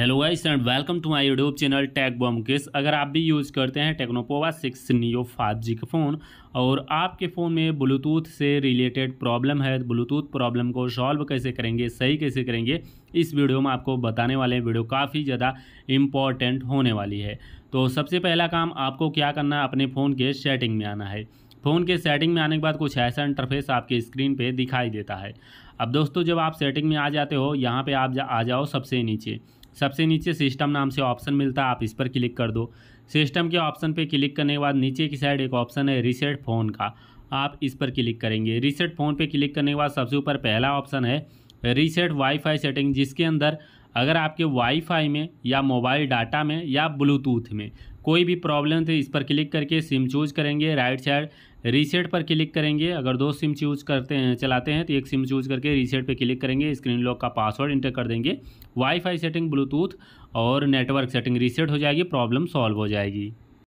hello guys and welcome to my YouTube channel tech bomb case अगर आप भी use करते हैं Tecno Pova six neo five G का फ़ोन और आपके फ़ोन में ब्लूटूथ से रिलेटेड प्रॉब्लम है ब्लूटूथ प्रॉब्लम को सॉल्व कैसे करेंगे सही कैसे करेंगे इस वीडियो में आपको बताने वाले हैं वीडियो काफ़ी ज़्यादा इम्पॉर्टेंट होने वाली है तो सबसे पहला काम आपको क्या करना है अपने फ़ोन के सेटिंग में आना है फ़ोन के सेटिंग में आने के बाद कुछ ऐसा इंटरफेस आपके स्क्रीन पर दिखाई देता है अब दोस्तों जब आप सेटिंग में आ जाते हो यहाँ पर आप जा, आ जाओ सबसे नीचे सबसे नीचे सिस्टम नाम से ऑप्शन मिलता है आप इस पर क्लिक कर दो सिस्टम के ऑप्शन पे क्लिक करने के बाद नीचे की साइड एक ऑप्शन है रीसेट फ़ोन का आप इस पर क्लिक करेंगे रीसेट फ़ोन पे क्लिक करने के बाद सबसे ऊपर पहला ऑप्शन है रीसेट वाईफाई सेटिंग जिसके अंदर अगर आपके वाईफाई में या मोबाइल डाटा में या ब्लूटूथ में कोई भी प्रॉब्लम थे इस पर क्लिक करके सिम चूज करेंगे राइट साइड रीसेट पर क्लिक करेंगे अगर दो सिम चूज करते हैं चलाते हैं तो एक सिम चूज करके रीसेट पर क्लिक करेंगे स्क्रीन लॉक का पासवर्ड इंटर कर देंगे वाईफाई सेटिंग ब्लूटूथ और नेटवर्क सेटिंग रीसेट हो जाएगी प्रॉब्लम सॉल्व हो जाएगी